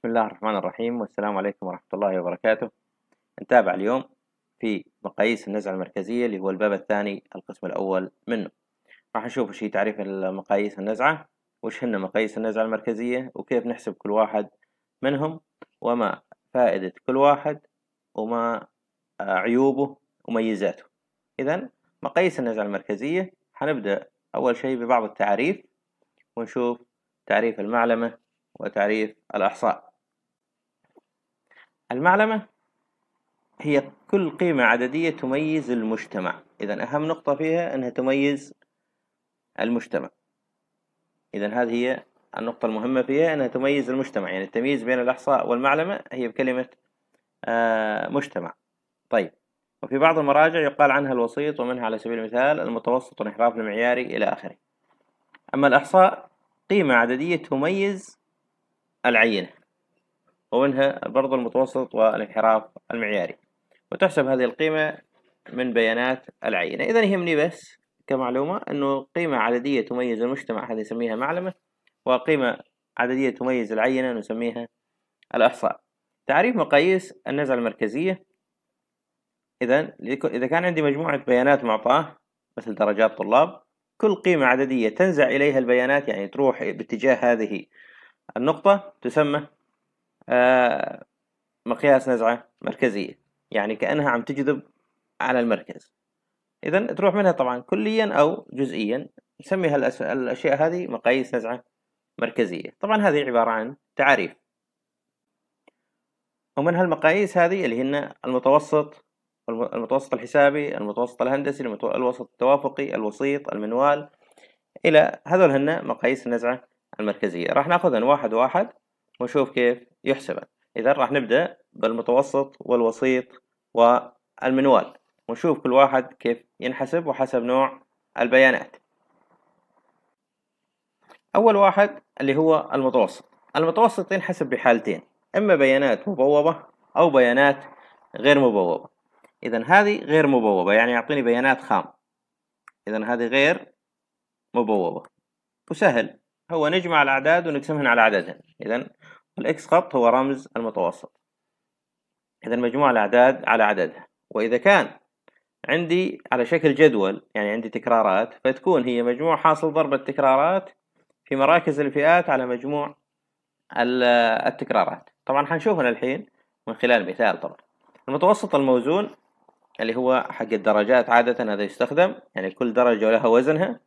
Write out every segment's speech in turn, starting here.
بسم الله الرحمن الرحيم والسلام عليكم ورحمة الله وبركاته نتابع اليوم في مقاييس النزعة المركزية اللي هو الباب الثاني القسم الأول منه راح نشوف وش هي تعريف مقاييس النزعة وش هن مقاييس النزعة المركزية وكيف نحسب كل واحد منهم وما فائدة كل واحد وما آه، عيوبه وميزاته إذا مقاييس النزعة المركزية حنبدأ أول شيء ببعض التعريف ونشوف تعريف المعلمة وتعريف الإحصاء المعلمة هي كل قيمة عددية تميز المجتمع إذا أهم نقطة فيها أنها تميز المجتمع إذا هذه هي النقطة المهمة فيها أنها تميز المجتمع يعني التمييز بين الإحصاء والمعلمة هي بكلمة آه، مجتمع طيب وفي بعض المراجع يقال عنها الوسيط ومنها على سبيل المثال المتوسط والانحراف المعياري إلى آخره أما الإحصاء قيمة عددية تميز العينة ومنها برضو المتوسط والانحراف المعياري وتحسب هذه القيمة من بيانات العينة إذا يهمني بس كمعلومة أنه قيمة عددية تميز المجتمع هذه نسميها معلمة وقيمة عددية تميز العينة نسميها الإحصاء تعريف مقاييس النزعة المركزية إذا إذا كان عندي مجموعة بيانات معطاة مثل درجات طلاب كل قيمة عددية تنزع إليها البيانات يعني تروح باتجاه هذه النقطة تسمى آه، مقياس نزعة مركزية يعني كأنها عم تجذب على المركز إذا تروح منها طبعا كليا أو جزئيا نسمي هالأشياء هذه مقاييس نزعة مركزية طبعا هذه عبارة عن تعاريف ومن هالمقاييس هذه اللي هن المتوسط المتوسط الحسابي المتوسط الهندسي الوسط التوافقي الوسيط المنوال إلى هذول هن مقاييس النزعة المركزية راح ناخذهم واحد واحد ونشوف كيف يحسبن إذا راح نبدأ بالمتوسط والوسيط والمنوال ونشوف كل واحد كيف ينحسب وحسب نوع البيانات أول واحد اللي هو المتوسط المتوسط ينحسب بحالتين إما بيانات مبوبة أو بيانات غير مبوبة إذا هذه غير مبوبة يعني يعطيني بيانات خام إذا هذه غير مبوبة وسهل هو نجمع الأعداد ونقسمهن على عددهن إذا الإكس خط هو رمز المتوسط إذا مجموع الأعداد على عددها وإذا كان عندي على شكل جدول يعني عندي تكرارات فتكون هي مجموع حاصل ضرب التكرارات في مراكز الفئات على مجموع التكرارات طبعا حنشوفها الحين من خلال مثال طبعا المتوسط الموزون اللي هو حق الدرجات عادة هذا يستخدم يعني كل درجة لها وزنها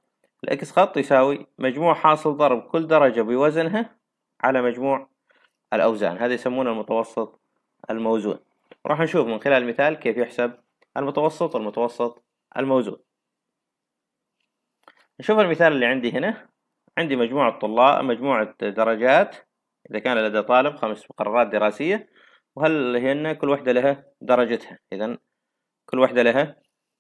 الإكس خط يساوي مجموع حاصل ضرب كل درجة بوزنها على مجموع الأوزان هذا يسمونه المتوسط الموزون راح نشوف من خلال المثال كيف يحسب المتوسط والمتوسط الموزون نشوف المثال اللي عندي هنا عندي مجموعة طلاب مجموعة درجات إذا كان لدى طالب خمس قرارات دراسية وهل هن كل واحدة لها درجتها إذا كل واحدة لها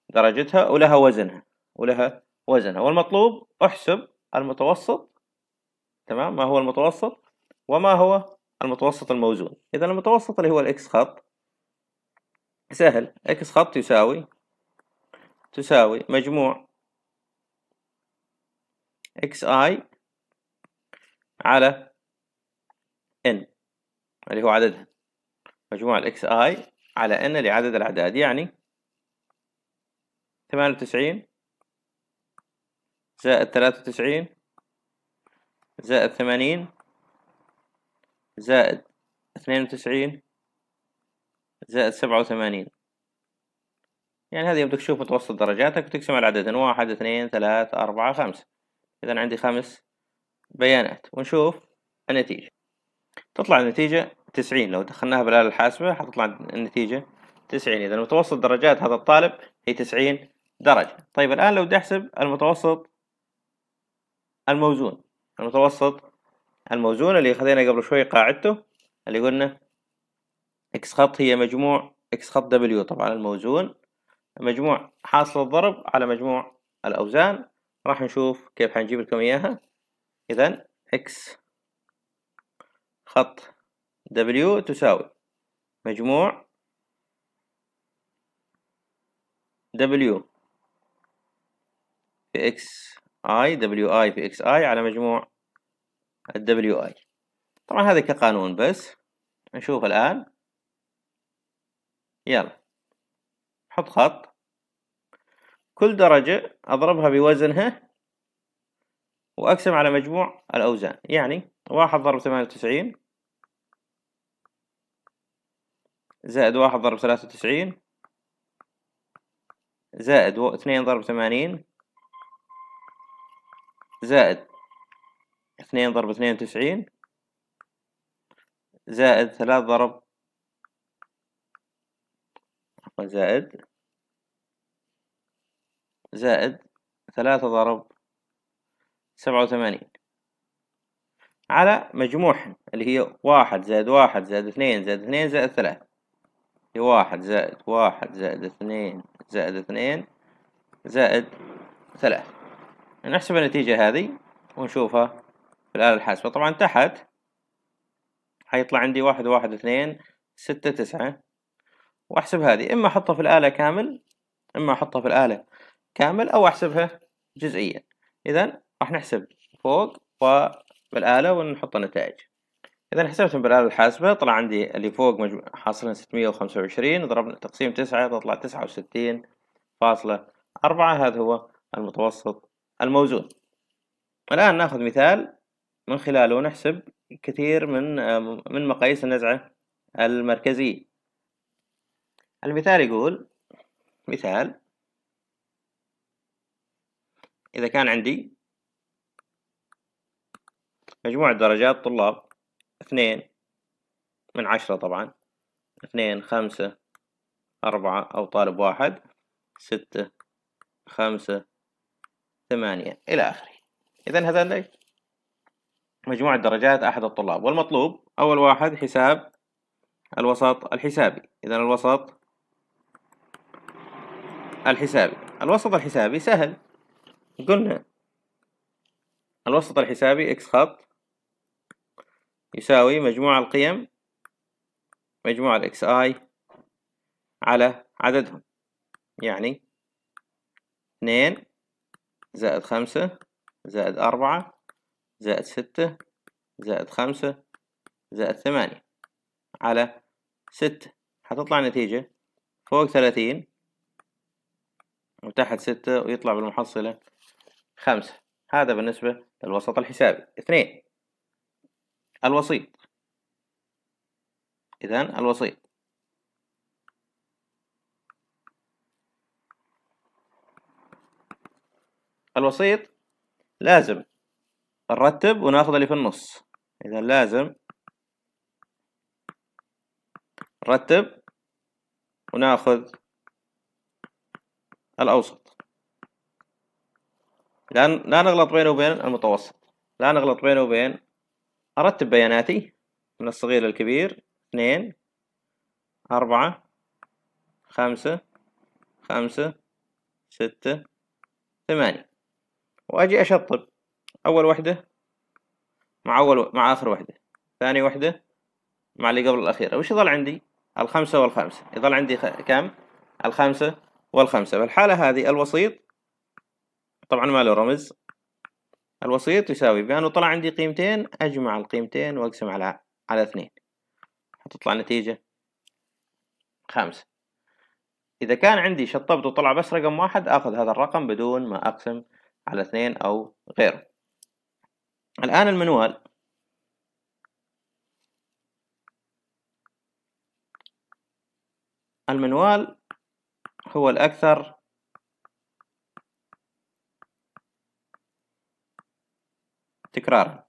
درجتها ولها وزنها ولها وزنها والمطلوب أحسب المتوسط تمام ما هو المتوسط وما هو المتوسط الموزون إذا المتوسط اللي هو الإكس خط سهل إكس خط يساوي تساوي مجموع إكس آي على إن اللي هو عددها مجموع الإكس آي على إن لعدد الأعداد يعني ثمانية وتسعين زائد ثلاثة وتسعين زائد ثمانين زائد اثنين وتسعين زائد سبعة وثمانين يعني هذه بدك تشوف متوسط درجاتك وتقسم على عددين واحد اثنين ثلاثة أربعة خمسة إذا عندي خمس بيانات ونشوف النتيجة تطلع النتيجة تسعين لو دخلناها بالآلة الحاسبة حتطلع النتيجة تسعين إذا متوسط درجات هذا الطالب هي تسعين درجة طيب الآن لو بدي أحسب المتوسط الموزون المتوسط الموزون اللي خذينا قبل شوي قاعدته اللي قلنا اكس خط هي مجموع اكس خط دبليو طبعا الموزون مجموع حاصل الضرب على مجموع الأوزان راح نشوف كيف حنجيب لكم إياها إذا اكس خط دبليو تساوي مجموع دبليو في اكس اي دبليو اي في اكس اي على مجموع الدبليو اي طبعا هذا كقانون بس نشوف الآن يلا حط خط كل درجة أضربها بوزنها وأقسم على مجموع الأوزان يعني واحد ضرب ثمانية وتسعين زائد واحد ضرب ثلاثة وتسعين زائد اثنين ضرب ثمانين زائد اثنين ضرب اثنين وتسعين زائد ثلاث ضرب زائد زائد ثلاثة ضرب سبعة وثمانين على مجموع اللي هي واحد زائد واحد زائد اثنين زائد اثنين زائد ثلاثة هي واحد زائد واحد زائد اثنين زائد اثنين زائد ثلاثة نحسب النتيجة هذه ونشوفها بالآلة الحاسبة طبعا تحت حيطلع عندي واحد واحد اثنين ستة تسعة وأحسب هذه إما أحطها في الآلة كامل إما أحطها في الآلة كامل أو أحسبها جزئيا إذا راح نحسب فوق وبالآلة ونحط النتائج إذا حسبتهم بالآلة الحاسبة طلع عندي اللي فوق مجموع حاصلا وعشرين ضربنا تقسيم تسعة تطلع تسعة وستين فاصلة أربعة هذا هو المتوسط الموزون الآن ناخذ مثال من خلاله نحسب كثير من من مقاييس النزعة المركزية المثال يقول مثال إذا كان عندي مجموعة درجات طلاب اثنين من عشرة طبعا اثنين خمسة أربعة أو طالب واحد ستة خمسة ثمانية إلى آخره إذا هذا مجموع درجات أحد الطلاب والمطلوب أول واحد حساب الوسط الحسابي إذا الوسط الحسابي الوسط الحسابي سهل قلنا الوسط الحسابي إكس خط يساوي مجموع القيم مجموع الإكس آي على عددهم يعني اثنين زائد خمسة زائد أربعة زائد ستة زائد خمسة زائد ثمانية على ستة هتطلع نتيجة فوق ثلاثين وتحت ستة ويطلع بالمحصلة خمسة هذا بالنسبة للوسط الحسابي اثنين الوسيط إذا الوسيط الوسيط لازم نرتب وناخذ اللي في النص إذا لازم نرتب وناخذ الأوسط لأن لا نغلط بينه وبين المتوسط لا نغلط بينه وبين أرتب بياناتي من الصغير للكبير اثنين أربعة خمسة خمسة ستة ثمانية وأجي أشطب أول وحدة مع أول مع آخر وحدة ثاني وحدة مع اللي قبل الأخيرة وش يظل عندي الخمسة والخمسة يظل عندي كم الخمسة والخمسة بالحاله هذه الوسيط طبعا ما له رمز الوسيط يساوي بأنه طلع عندي قيمتين أجمع القيمتين وأقسم على على اثنين حتطلع نتيجة خمسة إذا كان عندي شطبت وطلع بس رقم واحد آخذ هذا الرقم بدون ما أقسم على اثنين أو غيره الآن المنوال المنوال هو الأكثر تكرارا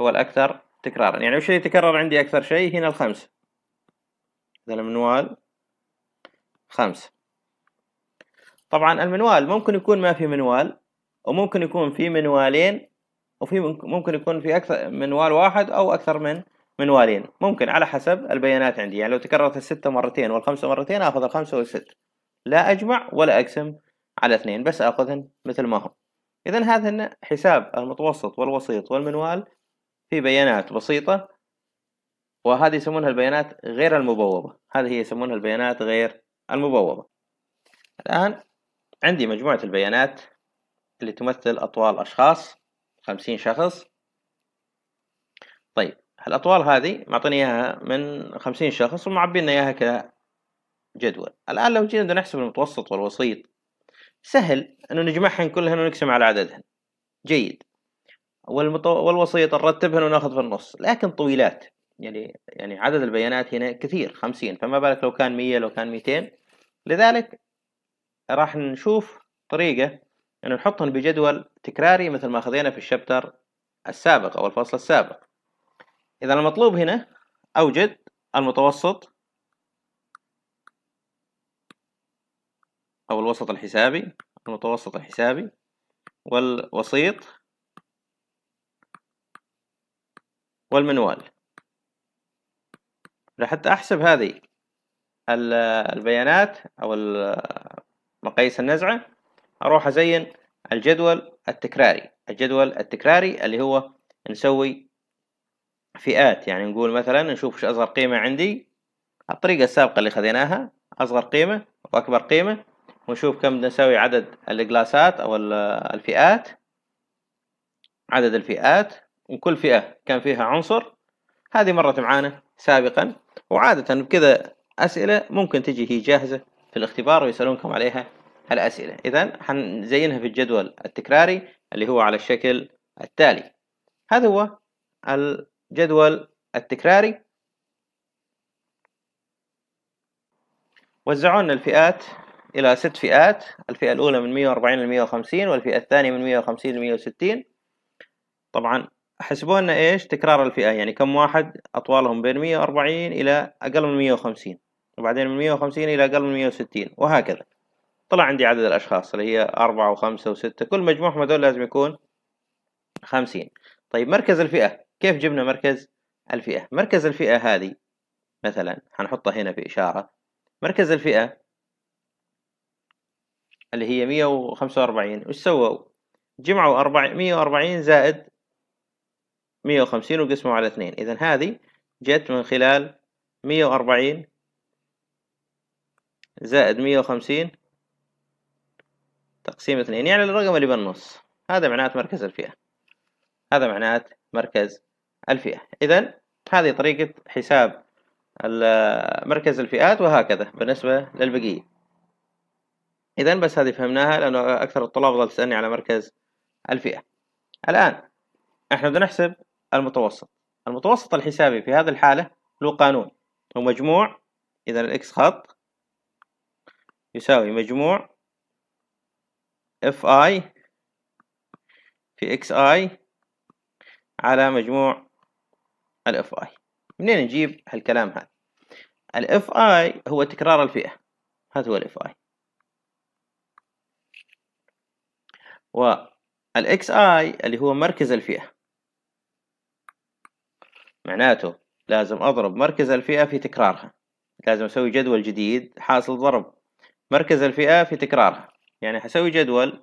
هو الأكثر تكرارا يعني وش اللي يتكرر عندي أكثر شيء هنا الخمس إذا المنوال خمس طبعا المنوال ممكن يكون ما في منوال وممكن يكون في منوالين وفي ممكن يكون في اكثر منوال واحد او اكثر من منوالين ممكن على حسب البيانات عندي يعني لو تكررت الستة مرتين والخمسة مرتين اخذ الخمسة والست لا اجمع ولا اقسم على اثنين بس اخذهن مثل ما هم اذا هذا حساب المتوسط والوسيط والمنوال في بيانات بسيطة وهذه يسمونها البيانات غير المبوبة هذه هي يسمونها البيانات غير المبوبة الآن عندي مجموعة البيانات اللي تمثل أطوال أشخاص خمسين شخص طيب الأطوال هذه معطيني إياها من خمسين شخص ومعبينا إياها كجدول الآن لو جينا نحسب المتوسط والوسيط سهل أنه نجمعهم كلهن ونقسم على عددهن جيد والمتو... والوسيط نرتبهن وناخذ في النص لكن طويلات يعني يعني عدد البيانات هنا كثير خمسين فما بالك لو كان مية لو كان ميتين لذلك راح نشوف طريقة أن نحطهم بجدول تكراري مثل ما أخذنا في الشابتر السابق أو الفصل السابق إذا المطلوب هنا أوجد المتوسط أو الوسط الحسابي المتوسط الحسابي والوسيط والمنوال لحتى أحسب هذه البيانات أو مقاييس النزعة أروح أزين الجدول التكراري الجدول التكراري اللي هو نسوي فئات يعني نقول مثلا نشوف وش أصغر قيمة عندي الطريقة السابقة اللي خذيناها أصغر قيمة وأكبر قيمة ونشوف كم نسوي عدد الجلاسات أو الفئات عدد الفئات وكل فئة كان فيها عنصر هذه مرت معانا سابقا وعادة بكذا أسئلة ممكن تجي هي جاهزة في الاختبار ويسألونكم عليها الأسئلة إذا حنزينها في الجدول التكراري اللي هو على الشكل التالي هذا هو الجدول التكراري وزعونا الفئات إلى ست فئات الفئة الأولى من 140 ل 150 والفئة الثانية من 150 ل 160 طبعا حسبوا لنا إيش تكرار الفئة يعني كم واحد أطوالهم بين 140 إلى أقل من 150 وبعدين من 150 إلى أقل من 160 وهكذا طلع عندي عدد الأشخاص اللي هي أربعة وخمسة وستة كل مجموعهم هذول لازم يكون خمسين طيب مركز الفئة كيف جبنا مركز الفئة مركز الفئة هذه مثلا هنحطها هنا في إشارة مركز الفئة اللي هي 145 وش سووا جمعوا 140 زائد 150 وقسموا على اثنين إذا هذه جت من خلال 140 زائد مية وخمسين تقسيم اثنين يعني الرقم اللي بالنص هذا معناته مركز الفئة هذا معناته مركز الفئة إذا هذه طريقة حساب مركز الفئات وهكذا بالنسبة للبقية إذا بس هذه فهمناها لأنه أكثر الطلاب ظل تسألني على مركز الفئة الآن إحنا بدنا نحسب المتوسط المتوسط الحسابي في هذه الحالة له قانون هو مجموع إذا الإكس خط يساوي مجموع اف اي في اكس اي على مجموع الاف اي منين نجيب هالكلام هذا الاف اي هو تكرار الفئة هذا هو الاف اي والاكس اي اللي هو مركز الفئة معناته لازم اضرب مركز الفئة في تكرارها لازم اسوي جدول جديد حاصل ضرب مركز الفئة في تكرارها يعني حسوي جدول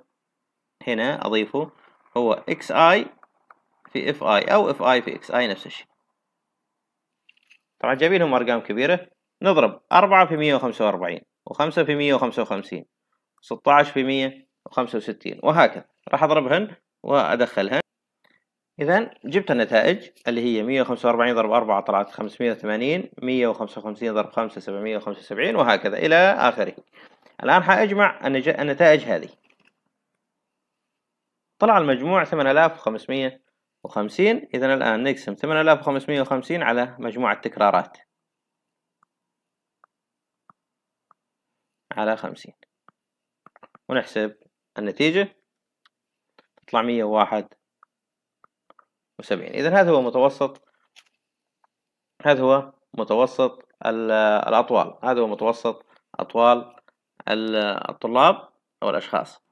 هنا أضيفه هو اكس اي في اف اي أو اف اي في اكس اي نفس الشيء طبعا جايبين لهم أرقام كبيرة نضرب أربعة في مية وخمسة وأربعين وخمسة في مية وخمسة وخمسين ستة في مية وخمسة وستين وهكذا راح أضربهن وأدخلها إذا جبت النتائج اللي هي مية وخمسة وأربعين ضرب أربعة طلعت خمسمية وثمانين مية وخمسة وخمسين ضرب خمسة سبعمية وخمسة وسبعين وهكذا إلى آخره الآن حأجمع النتائج هذه طلع المجموع 8550 إذا الآن نقسم 8550 على مجموع التكرارات على 50 ونحسب النتيجة تطلع 171 إذا هذا هو متوسط هذا هو متوسط الأطوال هذا هو متوسط أطوال الطلاب أو الأشخاص